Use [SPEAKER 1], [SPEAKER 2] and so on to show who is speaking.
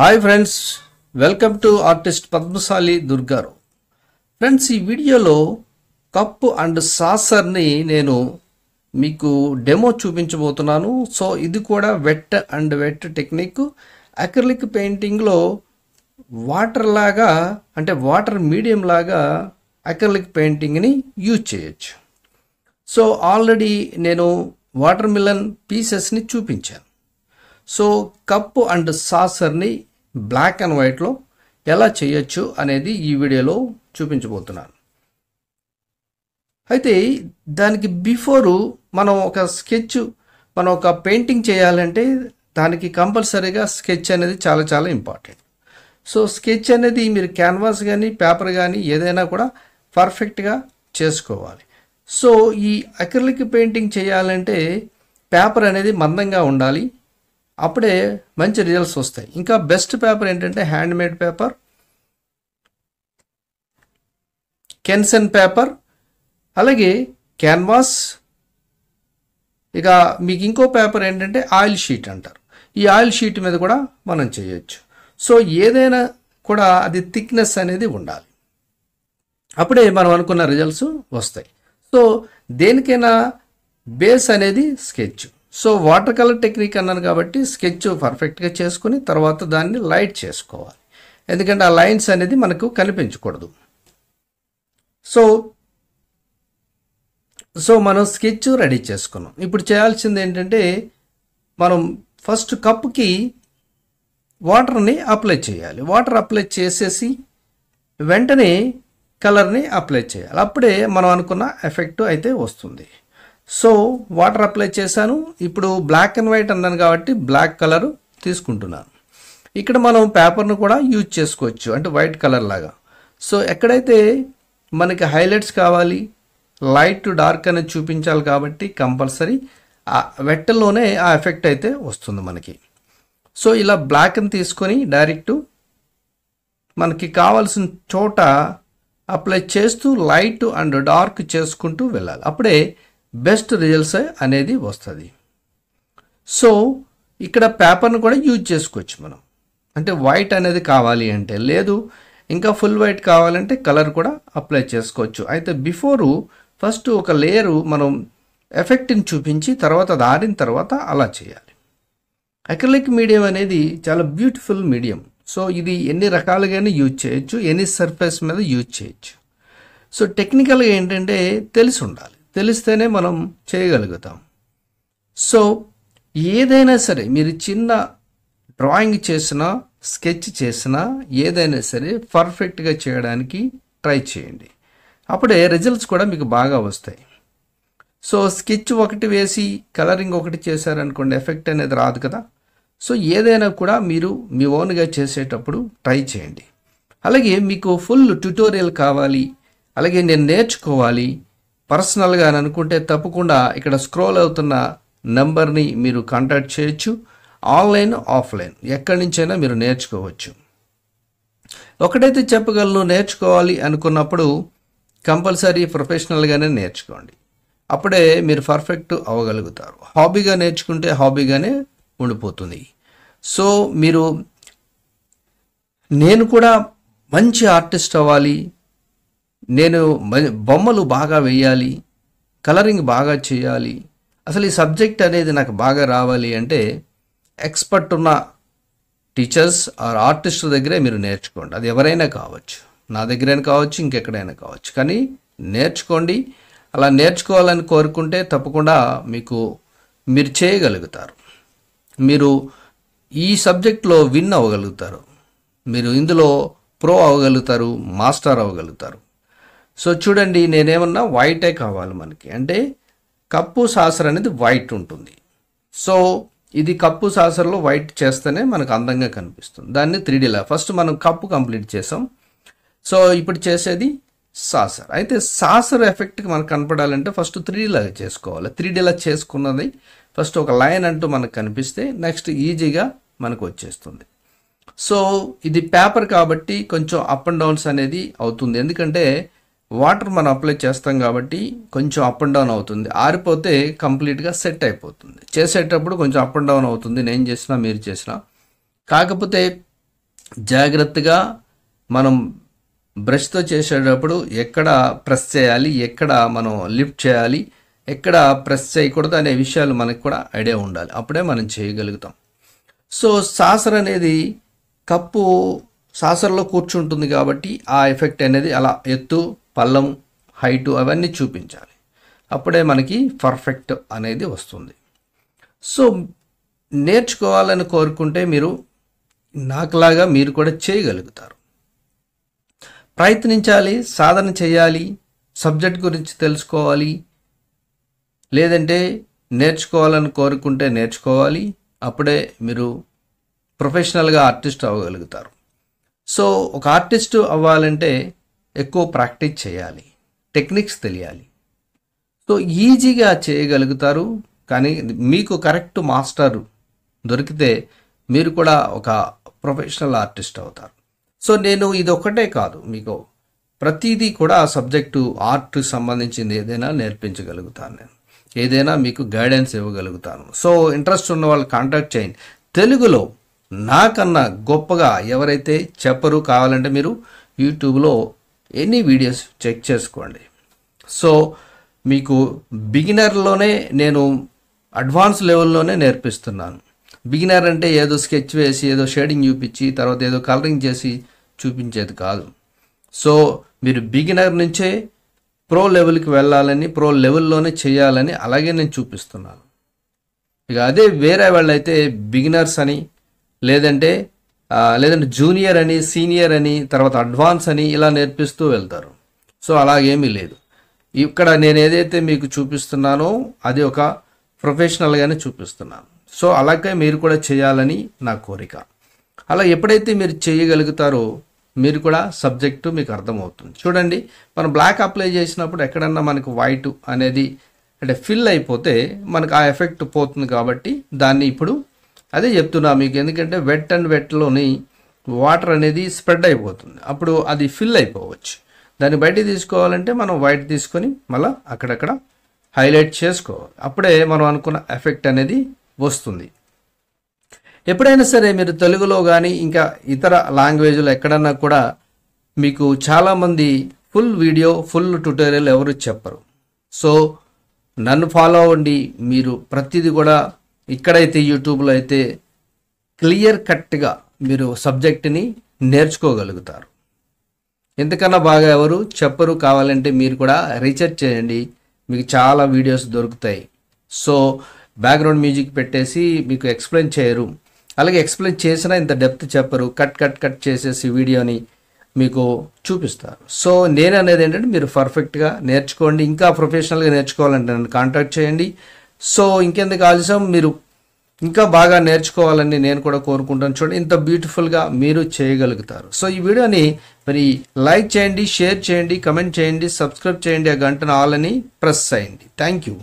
[SPEAKER 1] hi friends welcome to artist Padmashali దుర్గారు friends ఈ వీడియోలో కప్పు అండ్ సాసర్ని నేను మీకు డెమో చూపించబోతున్నాను సో ఇది కూడా wet and wet technique acrylic పెయింటింగ్లో వాటర్ లాగా అంటే వాటర్ మీడియం లాగా అక్రిలిక్ పెయింటింగ్ని యూజ్ చేయొచ్చు సో ఆల్రెడీ నేను వాటర్ మిలన్ పీసెస్ని చూపించాను సో కప్పు అండ్ సాసర్ని బ్లాక్ అండ్ వైట్లో ఎలా చేయొచ్చు అనేది ఈ వీడియోలో చూపించబోతున్నాను అయితే దానికి బిఫోరు మనం ఒక స్కెచ్ మనం ఒక పెయింటింగ్ చేయాలంటే దానికి కంపల్సరీగా స్కెచ్ అనేది చాలా చాలా ఇంపార్టెంట్ సో స్కెచ్ అనేది మీరు క్యాన్వాస్ కానీ పేపర్ కానీ ఏదైనా కూడా పర్ఫెక్ట్గా చేసుకోవాలి సో ఈ అక్రిలిక్ పెయింటింగ్ చేయాలంటే పేపర్ అనేది మందంగా ఉండాలి అప్పుడే మంచి రిజల్ట్స్ వస్తాయి ఇంకా బెస్ట్ పేపర్ ఏంటంటే హ్యాండ్మేడ్ పేపర్ కెన్సన్ పేపర్ అలాగే క్యాన్వాస్ ఇక మీకు ఇంకో పేపర్ ఏంటంటే ఆయిల్ షీట్ అంటారు ఈ ఆయిల్ షీట్ మీద కూడా మనం చేయొచ్చు సో ఏదైనా కూడా అది థిక్నెస్ అనేది ఉండాలి అప్పుడే మనం అనుకున్న రిజల్ట్స్ వస్తాయి సో దేనికైనా బేస్ అనేది sketch so watercolour technique అన్నారు కాబట్టి స్కెచ్ పర్ఫెక్ట్గా చేసుకుని తర్వాత దాన్ని లైట్ చేసుకోవాలి ఎందుకంటే ఆ లైన్స్ అనేది మనకు కనిపించకూడదు సో సో మనం స్కెచ్ రెడీ చేసుకున్నాం ఇప్పుడు చేయాల్సింది ఏంటంటే మనం ఫస్ట్ కప్కి వాటర్ని అప్లై చేయాలి వాటర్ అప్లై చేసేసి వెంటనే కలర్ని అప్లై చేయాలి అప్పుడే మనం అనుకున్న ఎఫెక్ట్ అయితే వస్తుంది సో వాటర్ అప్లై చేశాను ఇప్పుడు బ్లాక్ అండ్ వైట్ అన్నాను కాబట్టి బ్లాక్ కలర్ తీసుకుంటున్నాను ఇక్కడ మనం పేపర్ను కూడా యూజ్ చేసుకోవచ్చు అంటే వైట్ కలర్ లాగా సో ఎక్కడైతే మనకి హైలైట్స్ కావాలి లైట్ టు డార్క్ అనేది చూపించాలి కాబట్టి కంపల్సరీ ఆ వెట్టల్లోనే ఆ ఎఫెక్ట్ అయితే వస్తుంది మనకి సో ఇలా బ్లాక్ని తీసుకొని డైరెక్ట్ మనకి కావాల్సిన చోట అప్లై చేస్తూ లైట్ అండ్ డార్క్ చేసుకుంటూ వెళ్ళాలి అప్పుడే బెస్ట్ రిజల్ట్స్ అనేది వస్తుంది సో ఇక్కడ పేపర్ను కూడా యూజ్ చేసుకోవచ్చు మనం అంటే వైట్ అనేది కావాలి అంటే లేదు ఇంకా ఫుల్ వైట్ కావాలంటే కలర్ కూడా అప్లై చేసుకోవచ్చు అయితే బిఫోరు ఫస్ట్ ఒక లేయరు మనం ఎఫెక్ట్ని చూపించి తర్వాత దారిన తర్వాత అలా చేయాలి అక్రిలిక్ మీడియం అనేది చాలా బ్యూటిఫుల్ మీడియం సో ఇది ఎన్ని రకాలుగానే యూజ్ చేయొచ్చు ఎన్ని సర్ఫేస్ మీద యూజ్ చేయొచ్చు సో టెక్నికల్గా ఏంటంటే తెలిసి ఉండాలి తెలిస్తేనే మనం చేయగలుగుతాం సో ఏదైనా సరే మీరు చిన్న డ్రాయింగ్ చేసినా స్కెచ్ చేసినా ఏదైనా సరే పర్ఫెక్ట్గా చేయడానికి ట్రై చేయండి అప్పుడే రిజల్ట్స్ కూడా మీకు బాగా వస్తాయి సో స్కెచ్ ఒకటి వేసి కలరింగ్ ఒకటి చేశారనుకోండి ఎఫెక్ట్ అనేది రాదు కదా సో ఏదైనా కూడా మీరు మీ ఓన్గా చేసేటప్పుడు ట్రై చేయండి అలాగే మీకు ఫుల్ ట్యుటోరియల్ కావాలి అలాగే నేను నేర్చుకోవాలి పర్సనల్గా అని అనుకుంటే తప్పకుండా ఇక్కడ స్క్రోల్ అవుతున్న నెంబర్ని మీరు కాంటాక్ట్ చేయొచ్చు ఆన్లైన్ ఆఫ్లైన్ ఎక్కడి నుంచైనా మీరు నేర్చుకోవచ్చు ఒకటైతే చెప్పగలను నేర్చుకోవాలి అనుకున్నప్పుడు కంపల్సరీ ప్రొఫెషనల్గానే నేర్చుకోండి అప్పుడే మీరు పర్ఫెక్ట్ అవ్వగలుగుతారు హాబీగా నేర్చుకుంటే హాబీగానే ఉండిపోతుంది సో మీరు నేను కూడా మంచి ఆర్టిస్ట్ అవ్వాలి నేను బొమ్మలు బాగా వేయాలి కలరింగ్ బాగా చేయాలి అసలు ఈ సబ్జెక్ట్ అనేది నాకు బాగా రావాలి అంటే ఎక్స్పర్ట్ ఉన్న టీచర్స్ ఆర్ ఆర్టిస్టుల దగ్గరే మీరు నేర్చుకోండి అది ఎవరైనా కావచ్చు నా దగ్గరైనా కావచ్చు ఇంకెక్కడైనా కావచ్చు కానీ నేర్చుకోండి అలా నేర్చుకోవాలని కోరుకుంటే తప్పకుండా మీకు మీరు చేయగలుగుతారు మీరు ఈ సబ్జెక్ట్లో విన్ అవ్వగలుగుతారు మీరు ఇందులో ప్రో అవ్వగలుగుతారు మాస్టర్ అవ్వగలుగుతారు సో చూడండి నేనేమన్నా వైటే కావాలి మనకి అంటే కప్పు సాసర్ అనేది వైట్ ఉంటుంది సో ఇది కప్పు సాసర్లో వైట్ చేస్తేనే మనకు అందంగా కనిపిస్తుంది దాన్ని త్రీడీలా ఫస్ట్ మనం కప్పు కంప్లీట్ చేసాం సో ఇప్పుడు చేసేది సాసర్ అయితే సాసర్ ఎఫెక్ట్కి మనకు కనపడాలంటే ఫస్ట్ త్రీడీలా చేసుకోవాలి త్రీడీలా చేసుకున్నది ఫస్ట్ ఒక లైన్ అంటూ మనకు కనిపిస్తే నెక్స్ట్ ఈజీగా మనకు వచ్చేస్తుంది సో ఇది పేపర్ కాబట్టి కొంచెం అప్ అండ్ డౌన్స్ అనేది అవుతుంది ఎందుకంటే వాటర్ మనం అప్లై చేస్తాం కాబట్టి కొంచెం అప్ అండ్ డౌన్ అవుతుంది ఆరిపోతే కంప్లీట్గా సెట్ అయిపోతుంది చేసేటప్పుడు కొంచెం అప్ అండ్ డౌన్ అవుతుంది నేను చేసినా మీరు చేసినా కాకపోతే జాగ్రత్తగా మనం బ్రష్తో చేసేటప్పుడు ఎక్కడ ప్రెస్ చేయాలి ఎక్కడ మనం లిఫ్ట్ చేయాలి ఎక్కడ ప్రెస్ చేయకూడదు అనే విషయాలు మనకు కూడా ఐడియా ఉండాలి అప్పుడే మనం చేయగలుగుతాం సో సాసర్ అనేది కప్పు సాసర్లో కూర్చుంటుంది కాబట్టి ఆ ఎఫెక్ట్ అనేది అలా ఎత్తు పల్లం హైటు అవన్నీ చూపించాలి అప్పుడే మనకి పర్ఫెక్ట్ అనేది వస్తుంది సో నేర్చుకోవాలని కోరుకుంటే మీరు నాకులాగా మీరు కూడా చేయగలుగుతారు ప్రయత్నించాలి సాధన చేయాలి సబ్జెక్ట్ గురించి తెలుసుకోవాలి లేదంటే నేర్చుకోవాలని కోరుకుంటే నేర్చుకోవాలి అప్పుడే మీరు ప్రొఫెషనల్గా ఆర్టిస్ట్ అవ్వగలుగుతారు సో ఒక ఆర్టిస్ట్ అవ్వాలంటే ఎక్కువ ప్రాక్టీస్ చేయాలి టెక్నిక్స్ తెలియాలి సో ఈజీగా చేయగలుగుతారు కానీ మీకు కరెక్ట్ మాస్టర్ దొరికితే మీరు కూడా ఒక ప్రొఫెషనల్ ఆర్టిస్ట్ అవుతారు సో నేను ఇది ఒకటే కాదు మీకు ప్రతిదీ కూడా సబ్జెక్టు ఆర్ట్ సంబంధించింది ఏదైనా నేర్పించగలుగుతాను నేను ఏదైనా మీకు గైడెన్స్ ఇవ్వగలుగుతాను సో ఇంట్రెస్ట్ ఉన్న వాళ్ళు కాంటాక్ట్ చేయండి తెలుగులో నాకన్నా గొప్పగా ఎవరైతే చెప్పరు కావాలంటే మీరు యూట్యూబ్లో ఎనీ వీడియోస్ చెక్ చేసుకోండి సో మీకు బిగినర్లోనే నేను అడ్వాన్స్ లెవెల్లోనే నేర్పిస్తున్నాను బిగినర్ అంటే ఏదో స్కెచ్ వేసి ఏదో షేడింగ్ చూపించి తర్వాత ఏదో కలరింగ్ చేసి చూపించేది కాదు సో మీరు బిగినర్ నుంచే ప్రో లెవెల్కి వెళ్ళాలని ప్రో లెవెల్లోనే చేయాలని అలాగే నేను చూపిస్తున్నాను ఇక అదే వేరే వాళ్ళైతే బిగినర్స్ అని లేదంటే లేదంటే జూనియర్ అని సీనియర్ అని తర్వాత అడ్వాన్స్ అని ఇలా నేర్పిస్తూ వెళ్తారు సో అలాగేమీ లేదు ఇక్కడ నేను ఏదైతే మీకు చూపిస్తున్నానో అది ఒక ప్రొఫెషనల్గానే చూపిస్తున్నాను సో అలాగే మీరు కూడా చేయాలని నా కోరిక అలా ఎప్పుడైతే మీరు చేయగలుగుతారో మీరు కూడా సబ్జెక్టు మీకు అర్థమవుతుంది చూడండి మనం బ్లాక్ అప్లై చేసినప్పుడు ఎక్కడన్నా మనకు వైట్ అనేది అంటే ఫిల్ అయిపోతే మనకు ఆ ఎఫెక్ట్ పోతుంది కాబట్టి దాన్ని ఇప్పుడు అదే చెప్తున్నా మీకు ఎందుకంటే వెట్ అండ్ వెట్లోని వాటర్ అనేది స్ప్రెడ్ అయిపోతుంది అప్పుడు అది ఫిల్ అయిపోవచ్చు దాన్ని బయట తీసుకోవాలంటే మనం వైట్ తీసుకొని మళ్ళీ అక్కడక్కడ హైలైట్ చేసుకోవాలి అప్పుడే మనం అనుకున్న ఎఫెక్ట్ అనేది వస్తుంది ఎప్పుడైనా సరే మీరు తెలుగులో కానీ ఇంకా ఇతర లాంగ్వేజ్లో ఎక్కడన్నా కూడా మీకు చాలామంది ఫుల్ వీడియో ఫుల్ ట్యూటోరియల్ ఎవరు చెప్పరు సో నన్ను ఫాలో అవ్వండి మీరు ప్రతిదీ కూడా ఇక్కడైతే యూట్యూబ్లో అయితే క్లియర్ కట్గా మీరు సబ్జెక్ట్ని నేర్చుకోగలుగుతారు ఎందుకన్నా బాగా ఎవరు చెప్పరు కావాలంటే మీరు కూడా రీసెర్చ్ చేయండి మీకు చాలా వీడియోస్ దొరుకుతాయి సో బ్యాక్గ్రౌండ్ మ్యూజిక్ పెట్టేసి మీకు ఎక్స్ప్లెయిన్ చేయరు అలాగే ఎక్స్ప్లెయిన్ చేసినా ఇంత డెప్త్ చెప్పరు కట్ కట్ కట్ చేసేసి వీడియోని మీకు చూపిస్తారు సో నేను అనేది ఏంటంటే మీరు పర్ఫెక్ట్గా నేర్చుకోండి ఇంకా ప్రొఫెషనల్గా నేర్చుకోవాలంటే నన్ను కాంటాక్ట్ చేయండి సో ఇంకెందుకు ఆలస్యం మీరు ఇంకా బాగా నేర్చుకోవాలని నేను కూడా కోరుకుంటాను చూడండి ఇంత బ్యూటిఫుల్గా మీరు చేయగలుగుతారు సో ఈ వీడియోని మరి లైక్ చేయండి షేర్ చేయండి కమెంట్ చేయండి సబ్స్క్రైబ్ చేయండి ఆ గంటను ఆల్ అని ప్రెస్ చేయండి థ్యాంక్ యూ